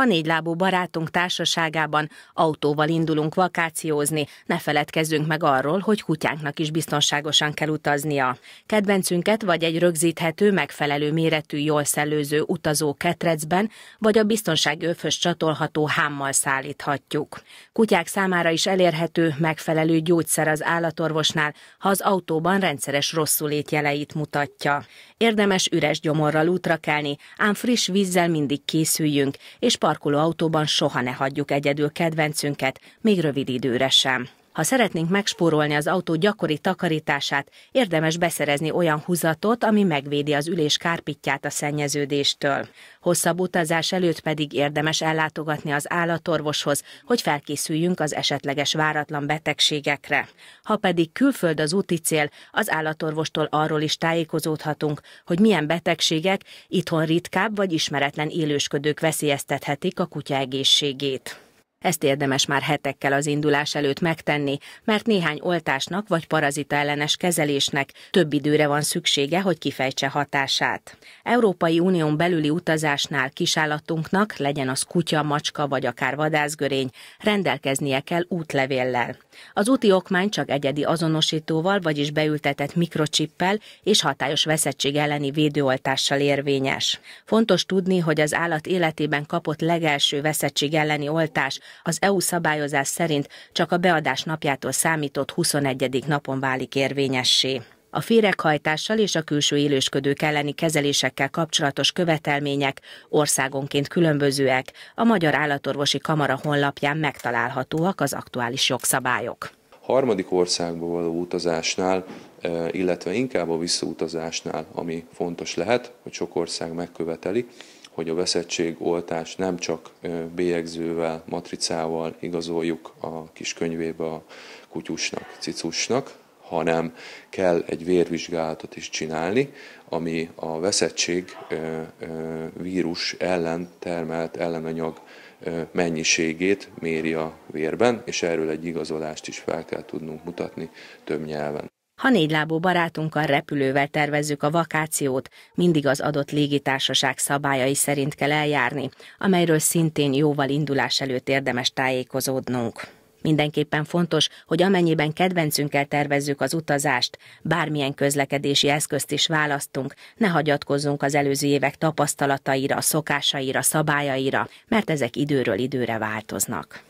ha négylábú barátunk társaságában autóval indulunk vakációzni, ne feledkezzünk meg arról, hogy kutyánknak is biztonságosan kell utaznia. Kedvencünket vagy egy rögzíthető, megfelelő méretű, jól szellőző utazó ketrecben, vagy a biztonsági öfös csatolható hámmal szállíthatjuk. Kutyák számára is elérhető, megfelelő gyógyszer az állatorvosnál, ha az autóban rendszeres rosszulét jeleit mutatja. Érdemes üres gyomorral útra kelni, ám friss vízzel mindig készüljünk, és parkolóautóban soha ne hagyjuk egyedül kedvencünket, még rövid időre sem. Ha szeretnénk megspórolni az autó gyakori takarítását, érdemes beszerezni olyan húzatot, ami megvédi az ülés kárpitját a szennyeződéstől. Hosszabb utazás előtt pedig érdemes ellátogatni az állatorvoshoz, hogy felkészüljünk az esetleges váratlan betegségekre. Ha pedig külföld az úti cél, az állatorvostól arról is tájékozódhatunk, hogy milyen betegségek itthon ritkább vagy ismeretlen élősködők veszélyeztethetik a kutya egészségét. Ezt érdemes már hetekkel az indulás előtt megtenni, mert néhány oltásnak vagy parazita ellenes kezelésnek több időre van szüksége, hogy kifejtse hatását. Európai Unión belüli utazásnál kisállatunknak, legyen az kutya, macska vagy akár vadászgörény, rendelkeznie kell útlevéllel. Az úti okmány csak egyedi azonosítóval, vagyis beültetett mikrocsippel és hatályos veszettség elleni védőoltással érvényes. Fontos tudni, hogy az állat életében kapott legelső veszettség elleni oltás az EU szabályozás szerint csak a beadás napjától számított 21. napon válik érvényessé. A féreghajtással és a külső élősködők elleni kezelésekkel kapcsolatos követelmények országonként különbözőek, a Magyar Állatorvosi Kamara honlapján megtalálhatóak az aktuális jogszabályok. Harmadik országba való utazásnál, e, illetve inkább a visszautazásnál, ami fontos lehet, hogy sok ország megköveteli, hogy a oltás nem csak bélyegzővel, matricával igazoljuk a kis könyvébe a kutyusnak, cicusnak, hanem kell egy vérvizsgálatot is csinálni, ami a veszettség vírus ellen termelt ellenanyag mennyiségét méri a vérben, és erről egy igazolást is fel kell tudnunk mutatni több nyelven. Ha négylábú barátunkkal repülővel tervezzük a vakációt, mindig az adott légitársaság szabályai szerint kell eljárni, amelyről szintén jóval indulás előtt érdemes tájékozódnunk. Mindenképpen fontos, hogy amennyiben kedvencünkkel tervezzük az utazást, bármilyen közlekedési eszközt is választunk, ne hagyatkozzunk az előző évek tapasztalataira, szokásaira, szabályaira, mert ezek időről időre változnak.